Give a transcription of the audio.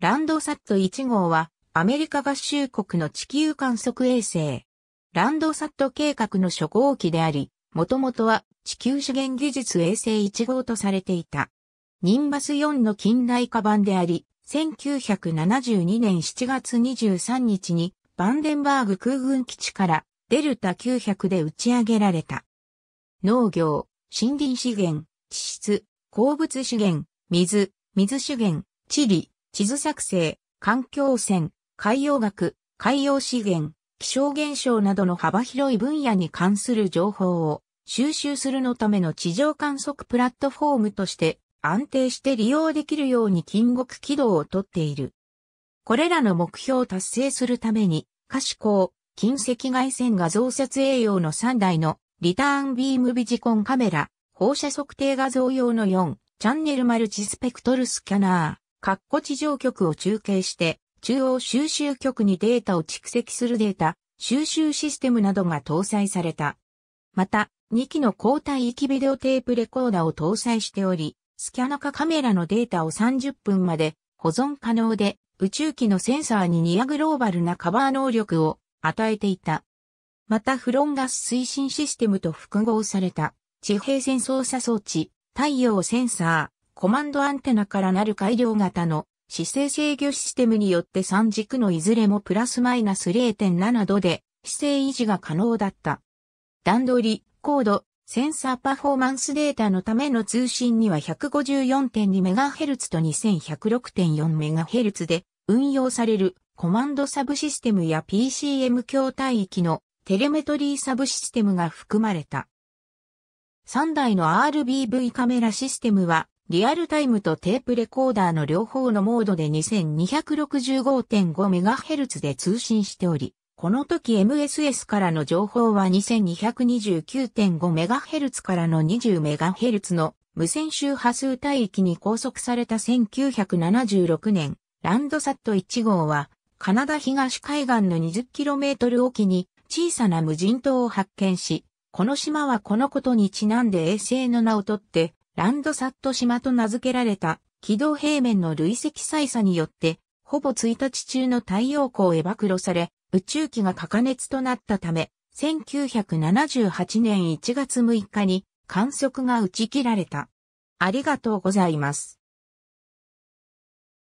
ランドサット1号は、アメリカ合衆国の地球観測衛星。ランドサット計画の初号機であり、もともとは地球資源技術衛星1号とされていた。ニンバス4の近代化版であり、1972年7月23日にバンデンバーグ空軍基地からデルタ900で打ち上げられた。農業、森林資源、地質、鉱物資源、水、水資源、地理、地図作成、環境汚染、海洋学、海洋資源、気象現象などの幅広い分野に関する情報を収集するのための地上観測プラットフォームとして安定して利用できるように金国軌道をとっている。これらの目標を達成するために、可視光、近赤外線画像撮影用の3台のリターンビームビジコンカメラ、放射測定画像用の4チャンネルマルチスペクトルスキャナー、括弧地上局を中継して、中央収集局にデータを蓄積するデータ、収集システムなどが搭載された。また、2機の交代域ビデオテープレコーダーを搭載しており、スキャナカカメラのデータを30分まで保存可能で、宇宙機のセンサーにニアグローバルなカバー能力を与えていた。またフロンガス推進システムと複合された地平線操作装置、太陽センサー、コマンドアンテナからなる改良型の姿勢制御システムによって3軸のいずれもプラスマイナス0.7度で姿勢維持が可能だった。段取り、高度、センサーパフォーマンスデータのための通信には 154.2MHz と 2106.4MHz で運用されるコマンドサブシステムや PCM 筐体域のテレメトリーサブシステムが含まれた。3台の RBV カメラシステムはリアルタイムとテープレコーダーの両方のモードで 2265.5MHz で通信しており、この時 MSS からの情報は 2229.5MHz からの 20MHz の無線周波数帯域に拘束された1976年、ランドサット1号は、カナダ東海岸の 20km 沖に小さな無人島を発見し、この島はこのことにちなんで衛星の名をとって、ランドサット島と名付けられた軌道平面の累積採差によって、ほぼ1日中の太陽光へ暴露され、宇宙機が高熱となったため、1978年1月6日に観測が打ち切られた。ありがとうございます。